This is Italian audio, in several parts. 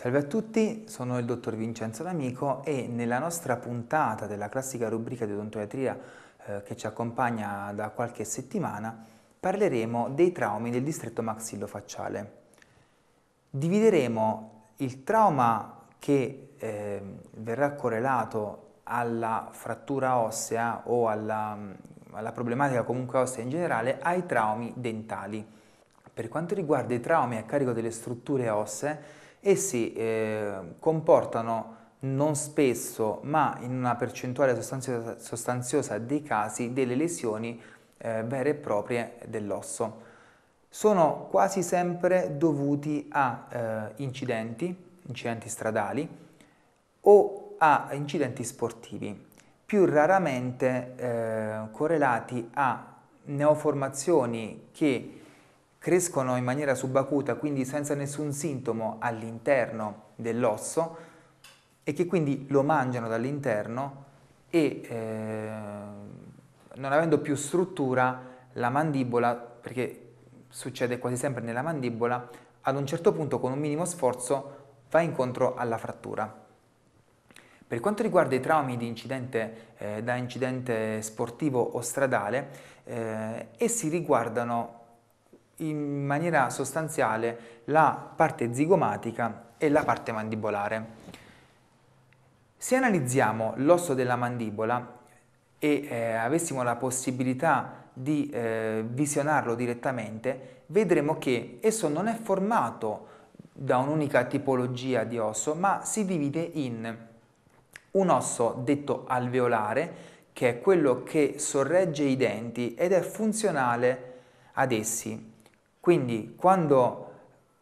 Salve a tutti, sono il dottor Vincenzo D'Amico e nella nostra puntata della classica rubrica di odontoiatria eh, che ci accompagna da qualche settimana parleremo dei traumi del distretto maxillofacciale. Divideremo il trauma che eh, verrà correlato alla frattura ossea o alla, alla problematica comunque ossea in generale ai traumi dentali. Per quanto riguarda i traumi a carico delle strutture ossee, Essi eh, comportano non spesso, ma in una percentuale sostanziosa, dei casi, delle lesioni eh, vere e proprie dell'osso. Sono quasi sempre dovuti a eh, incidenti, incidenti stradali o a incidenti sportivi, più raramente eh, correlati a neoformazioni che crescono in maniera subacuta, quindi senza nessun sintomo all'interno dell'osso e che quindi lo mangiano dall'interno e eh, non avendo più struttura la mandibola, perché succede quasi sempre nella mandibola, ad un certo punto con un minimo sforzo va incontro alla frattura. Per quanto riguarda i traumi di incidente, eh, da incidente sportivo o stradale, eh, essi riguardano in maniera sostanziale la parte zigomatica e la parte mandibolare. Se analizziamo l'osso della mandibola e eh, avessimo la possibilità di eh, visionarlo direttamente, vedremo che esso non è formato da un'unica tipologia di osso, ma si divide in un osso detto alveolare, che è quello che sorregge i denti ed è funzionale ad essi, quindi quando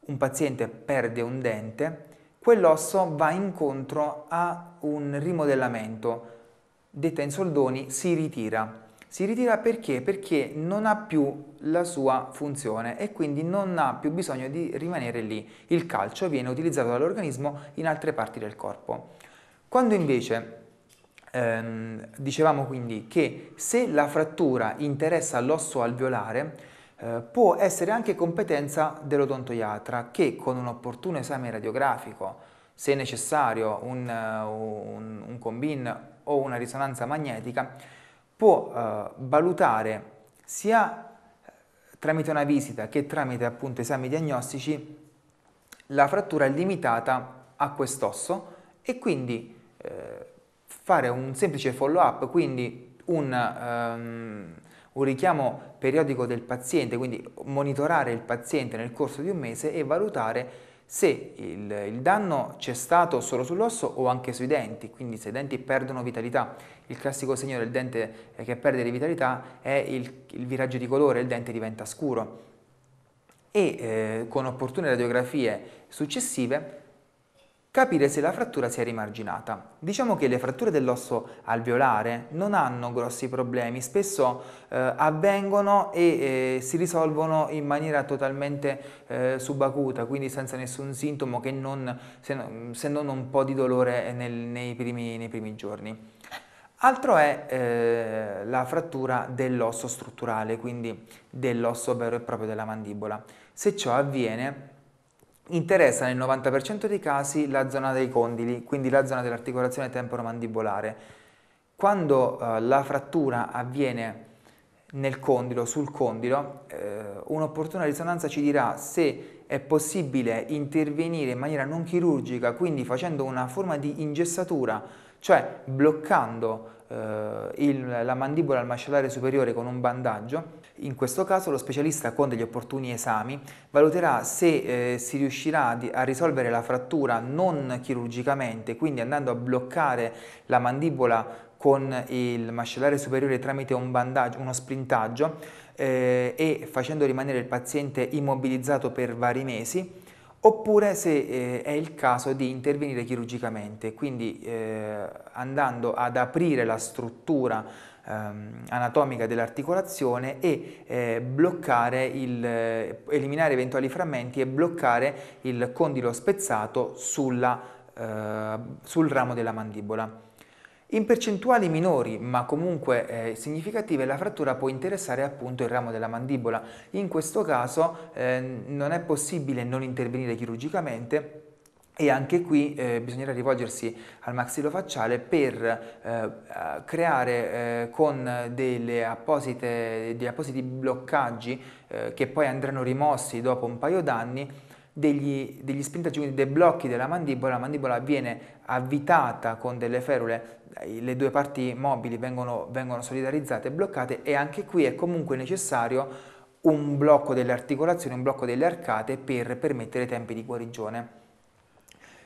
un paziente perde un dente, quell'osso va incontro a un rimodellamento. Detta in soldoni, si ritira. Si ritira perché? Perché non ha più la sua funzione e quindi non ha più bisogno di rimanere lì. Il calcio viene utilizzato dall'organismo in altre parti del corpo. Quando invece ehm, dicevamo quindi che se la frattura interessa l'osso alveolare, eh, può essere anche competenza dell'odontoiatra che con un opportuno esame radiografico, se necessario un, eh, un, un combin o una risonanza magnetica, può eh, valutare sia eh, tramite una visita che tramite appunto esami diagnostici la frattura limitata a quest'osso e quindi eh, fare un semplice follow up, quindi un, ehm, un richiamo periodico del paziente, quindi monitorare il paziente nel corso di un mese e valutare se il, il danno c'è stato solo sull'osso o anche sui denti, quindi se i denti perdono vitalità. Il classico segno del dente eh, che perde di vitalità è il, il viraggio di colore, il dente diventa scuro. E eh, con opportune radiografie successive capire se la frattura si è rimarginata. Diciamo che le fratture dell'osso alveolare non hanno grossi problemi, spesso eh, avvengono e eh, si risolvono in maniera totalmente eh, subacuta, quindi senza nessun sintomo se non, se, non, un po' di dolore nel, nei, primi, nei primi giorni. Altro è eh, la frattura dell'osso strutturale, quindi dell'osso vero e proprio della mandibola. Se ciò avviene, Interessa nel 90% dei casi la zona dei condili, quindi la zona dell'articolazione temporomandibolare. Quando eh, la frattura avviene nel condilo, sul condilo, eh, un'opportuna risonanza ci dirà se è possibile intervenire in maniera non chirurgica, quindi facendo una forma di ingessatura, cioè bloccando eh, il, la mandibola al mascellare superiore con un bandaggio. In questo caso lo specialista con degli opportuni esami valuterà se eh, si riuscirà a risolvere la frattura non chirurgicamente, quindi andando a bloccare la mandibola con il mascellare superiore tramite un bandaggio, uno sprintaggio eh, e facendo rimanere il paziente immobilizzato per vari mesi oppure se eh, è il caso di intervenire chirurgicamente, quindi eh, andando ad aprire la struttura ehm, anatomica dell'articolazione e eh, bloccare il, eliminare eventuali frammenti e bloccare il condilo spezzato sulla, eh, sul ramo della mandibola. In percentuali minori, ma comunque eh, significative, la frattura può interessare appunto il ramo della mandibola. In questo caso eh, non è possibile non intervenire chirurgicamente e anche qui eh, bisognerà rivolgersi al maxillofacciale per eh, creare eh, con degli appositi bloccaggi eh, che poi andranno rimossi dopo un paio d'anni degli, degli spintaggi, quindi dei blocchi della mandibola, la mandibola viene avvitata con delle ferule, eh, le due parti mobili vengono, vengono solidarizzate e bloccate e anche qui è comunque necessario un blocco delle articolazioni, un blocco delle arcate per permettere tempi di guarigione.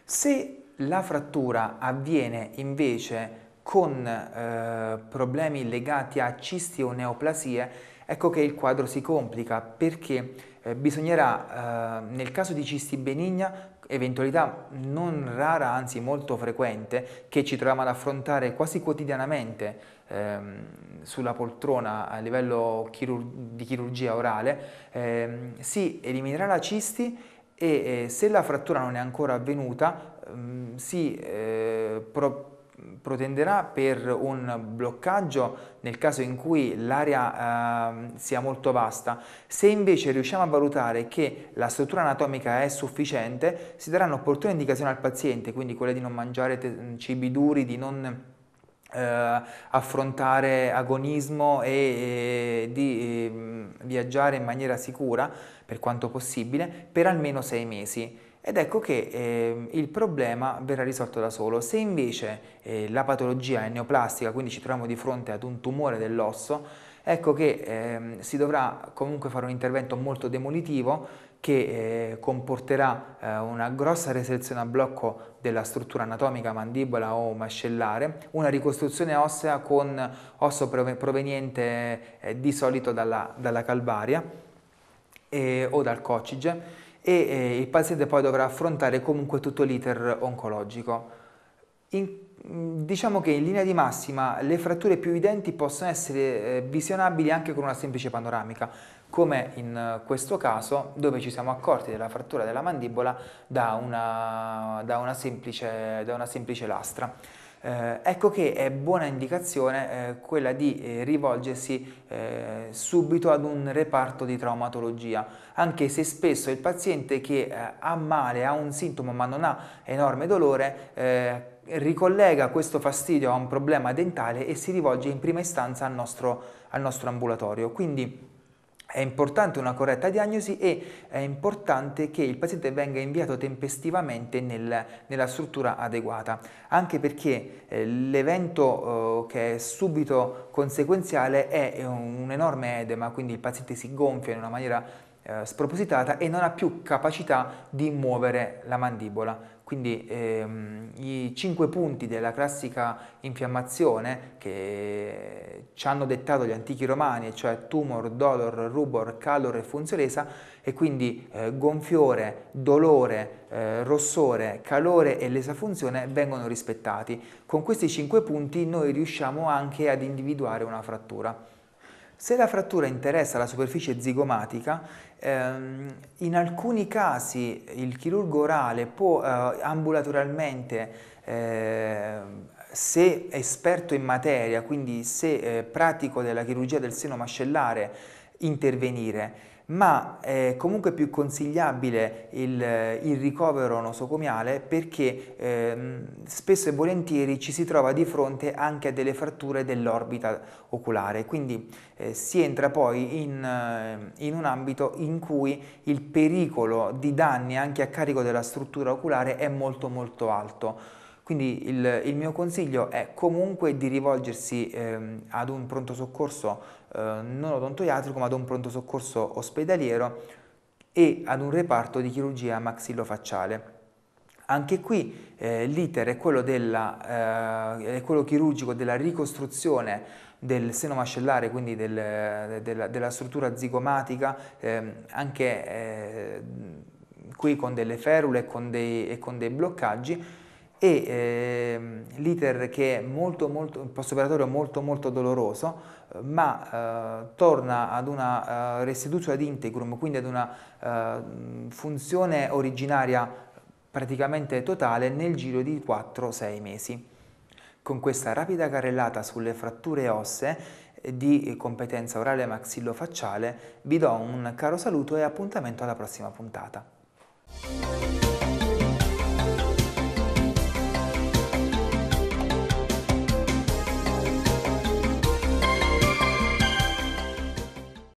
Se la frattura avviene invece con eh, problemi legati a cisti o neoplasie, ecco che il quadro si complica perché eh, bisognerà, eh, nel caso di cisti benigna, eventualità non rara, anzi molto frequente, che ci troviamo ad affrontare quasi quotidianamente ehm, sulla poltrona a livello chirur di chirurgia orale, ehm, si eliminerà la cisti e eh, se la frattura non è ancora avvenuta ehm, si eh, protenderà per un bloccaggio nel caso in cui l'area eh, sia molto vasta. Se invece riusciamo a valutare che la struttura anatomica è sufficiente, si daranno opportune indicazioni al paziente, quindi quella di non mangiare cibi duri, di non eh, affrontare agonismo e, e eh, di eh, viaggiare in maniera sicura per quanto possibile per almeno sei mesi. Ed ecco che eh, il problema verrà risolto da solo. Se invece eh, la patologia è neoplastica, quindi ci troviamo di fronte ad un tumore dell'osso, ecco che eh, si dovrà comunque fare un intervento molto demolitivo che eh, comporterà eh, una grossa resezione a blocco della struttura anatomica mandibola o mascellare, una ricostruzione ossea con osso proveniente eh, di solito dalla, dalla calvaria o dal coccige e eh, il paziente poi dovrà affrontare comunque tutto l'iter oncologico. In diciamo che in linea di massima le fratture più evidenti possono essere eh, visionabili anche con una semplice panoramica, come in eh, questo caso dove ci siamo accorti della frattura della mandibola da una, da una, semplice, da una semplice lastra. Eh, ecco che è buona indicazione eh, quella di eh, rivolgersi eh, subito ad un reparto di traumatologia, anche se spesso il paziente che eh, ha male, ha un sintomo ma non ha enorme dolore, ricollega questo fastidio a un problema dentale e si rivolge in prima istanza al nostro, al nostro ambulatorio. Quindi è importante una corretta diagnosi e è importante che il paziente venga inviato tempestivamente nel, nella struttura adeguata, anche perché eh, l'evento eh, che è subito conseguenziale è un, un enorme edema, quindi il paziente si gonfia in una maniera eh, spropositata e non ha più capacità di muovere la mandibola. Quindi ehm, i cinque punti della classica infiammazione che ci hanno dettato gli antichi romani, cioè tumor, dolor, rubor, calor e funziolesa, e quindi eh, gonfiore, dolore, eh, rossore, calore e lesa funzione vengono rispettati. Con questi cinque punti noi riusciamo anche ad individuare una frattura. Se la frattura interessa la superficie zigomatica, ehm, in alcuni casi il chirurgo orale può eh, ambulatorialmente eh, se esperto in materia, quindi se eh, pratico della chirurgia del seno mascellare, intervenire ma eh, è comunque più consigliabile il, eh, il ricovero nosocomiale perché ehm, spesso e volentieri ci si trova di fronte anche a delle fratture dell'orbita oculare, quindi eh, si entra poi in, eh, in, un ambito in cui il pericolo di danni anche a carico della struttura oculare è molto molto alto. Quindi il, il, mio consiglio è comunque di rivolgersi ehm, ad un pronto soccorso eh, non odontoiatrico ma ad un pronto soccorso ospedaliero e ad un reparto di chirurgia maxillofacciale. Anche qui eh, l'iter è, eh, è quello, chirurgico della ricostruzione del seno mascellare, quindi del, della, della, struttura zigomatica, ehm, anche eh, qui con delle ferule con dei, e con dei bloccaggi, e eh, l'iter che è molto, molto, postoperatorio operatorio molto molto doloroso ma eh, torna ad una eh, restituzio ad integrum, quindi ad una eh, funzione originaria praticamente totale nel giro di 4-6 mesi. Con questa rapida carrellata sulle fratture ossee di competenza orale maxillofacciale vi do un caro saluto e appuntamento alla prossima puntata.